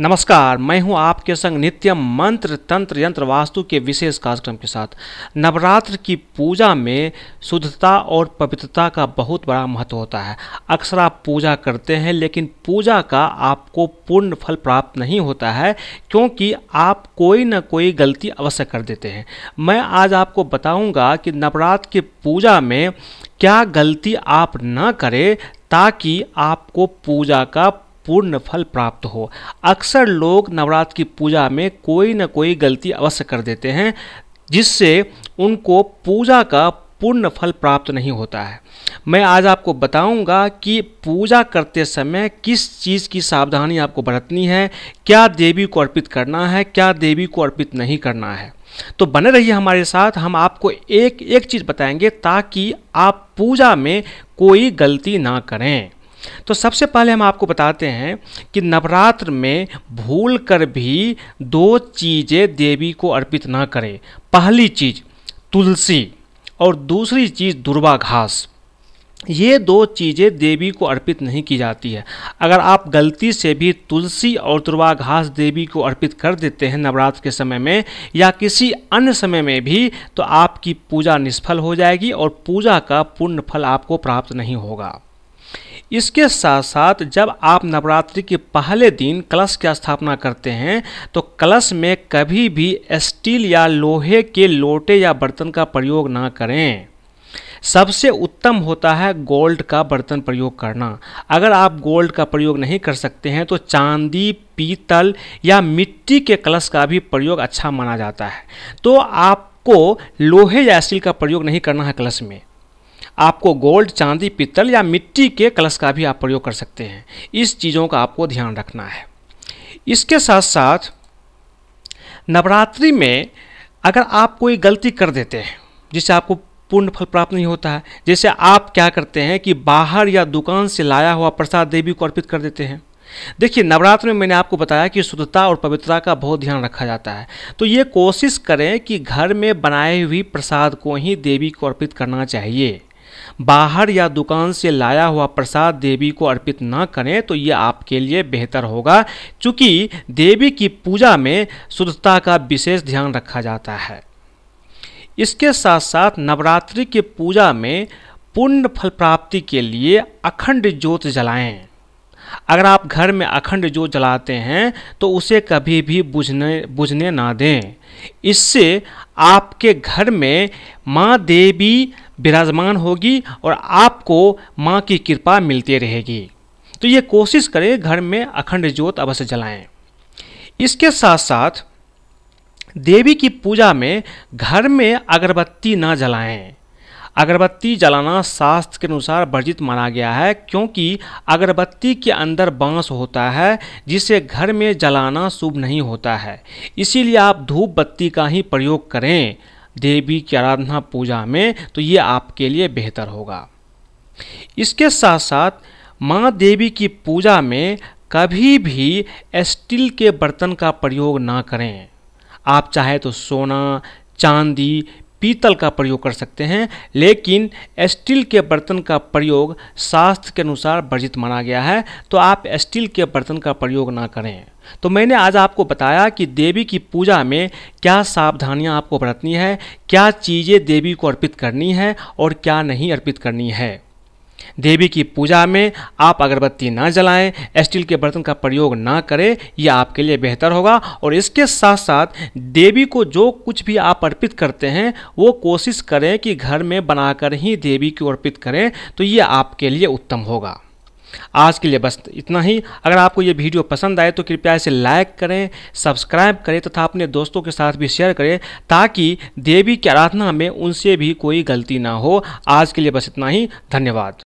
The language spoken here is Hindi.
नमस्कार मैं हूं आपके संग नित्य मंत्र तंत्र यंत्र वास्तु के विशेष कार्यक्रम के साथ नवरात्र की पूजा में शुद्धता और पवित्रता का बहुत बड़ा महत्व होता है अक्सर आप पूजा करते हैं लेकिन पूजा का आपको पूर्ण फल प्राप्त नहीं होता है क्योंकि आप कोई ना कोई गलती अवश्य कर देते हैं मैं आज आपको बताऊंगा कि नवरात्र की पूजा में क्या गलती आप ना करें ताकि आपको पूजा का पूर्ण फल प्राप्त हो अक्सर लोग नवरात्र की पूजा में कोई ना कोई गलती अवश्य कर देते हैं जिससे उनको पूजा का पूर्ण फल प्राप्त नहीं होता है मैं आज आपको बताऊंगा कि पूजा करते समय किस चीज़ की सावधानी आपको बरतनी है क्या देवी को अर्पित करना है क्या देवी को अर्पित नहीं करना है तो बने रहिए हमारे साथ हम आपको एक एक चीज़ बताएंगे ताकि आप पूजा में कोई गलती ना करें तो सबसे पहले हम आपको बताते हैं कि नवरात्र में भूल कर भी दो चीज़ें देवी को अर्पित ना करें पहली चीज़ तुलसी और दूसरी चीज़ दुर्वा घास ये दो चीज़ें देवी को अर्पित नहीं की जाती है अगर आप गलती से भी तुलसी और दुर्वा घास देवी को अर्पित कर देते हैं नवरात्र के समय में या किसी अन्य समय में भी तो आपकी पूजा निष्फल हो जाएगी और पूजा का पूर्ण फल आपको प्राप्त नहीं होगा इसके साथ साथ जब आप नवरात्रि के पहले दिन कलश की स्थापना करते हैं तो कलश में कभी भी स्टील या लोहे के लोटे या बर्तन का प्रयोग ना करें सबसे उत्तम होता है गोल्ड का बर्तन प्रयोग करना अगर आप गोल्ड का प्रयोग नहीं कर सकते हैं तो चांदी पीतल या मिट्टी के कलश का भी प्रयोग अच्छा माना जाता है तो आपको लोहे या स्टील का प्रयोग नहीं करना है कलश में आपको गोल्ड चांदी पित्तल या मिट्टी के कलश का भी आप प्रयोग कर सकते हैं इस चीज़ों का आपको ध्यान रखना है इसके साथ साथ नवरात्रि में अगर आप कोई गलती कर देते हैं जिससे आपको पूर्ण फल प्राप्त नहीं होता है जैसे आप क्या करते हैं कि बाहर या दुकान से लाया हुआ प्रसाद देवी को अर्पित कर देते हैं देखिए नवरात्र में मैंने आपको बताया कि शुद्धता और पवित्रता का बहुत ध्यान रखा जाता है तो ये कोशिश करें कि घर में बनाए हुई प्रसाद को ही देवी को अर्पित करना चाहिए बाहर या दुकान से लाया हुआ प्रसाद देवी को अर्पित न करें तो ये आपके लिए बेहतर होगा चूँकि देवी की पूजा में शुद्धता का विशेष ध्यान रखा जाता है इसके साथ साथ नवरात्रि की पूजा में पूर्ण फल प्राप्ति के लिए अखंड ज्योत जलाएं अगर आप घर में अखंड जो जलाते हैं तो उसे कभी भी बुझने बुझने ना दें इससे आपके घर में माँ देवी विराजमान होगी और आपको माँ की कृपा मिलती रहेगी तो ये कोशिश करें घर में अखंड ज्योत अवश्य जलाएं इसके साथ साथ देवी की पूजा में घर में अगरबत्ती ना जलाएं अगरबत्ती जलाना शास्त्र के अनुसार वर्जित माना गया है क्योंकि अगरबत्ती के अंदर बांस होता है जिसे घर में जलाना शुभ नहीं होता है इसीलिए आप धूप बत्ती का ही प्रयोग करें देवी की आराधना पूजा में तो ये आपके लिए बेहतर होगा इसके साथ साथ माँ देवी की पूजा में कभी भी स्टील के बर्तन का प्रयोग ना करें आप चाहे तो सोना चांदी पीतल का प्रयोग कर सकते हैं लेकिन स्टील के बर्तन का प्रयोग शास्त्र के अनुसार वर्जित माना गया है तो आप स्टील के बर्तन का प्रयोग ना करें तो मैंने आज आपको बताया कि देवी की पूजा में क्या सावधानियां आपको बरतनी है क्या चीज़ें देवी को अर्पित करनी है और क्या नहीं अर्पित करनी है देवी की पूजा में आप अगरबत्ती ना जलाएं स्टील के बर्तन का प्रयोग ना करें यह आपके लिए बेहतर होगा और इसके साथ साथ देवी को जो कुछ भी आप अर्पित करते हैं वो कोशिश करें कि घर में बनाकर ही देवी को अर्पित करें तो ये आपके लिए उत्तम होगा आज के लिए बस इतना ही अगर आपको ये वीडियो पसंद आए तो कृपया इसे लाइक करें सब्सक्राइब करें तथा अपने दोस्तों के साथ भी शेयर करें ताकि देवी की आराधना में उनसे भी कोई गलती ना हो आज के लिए बस इतना ही धन्यवाद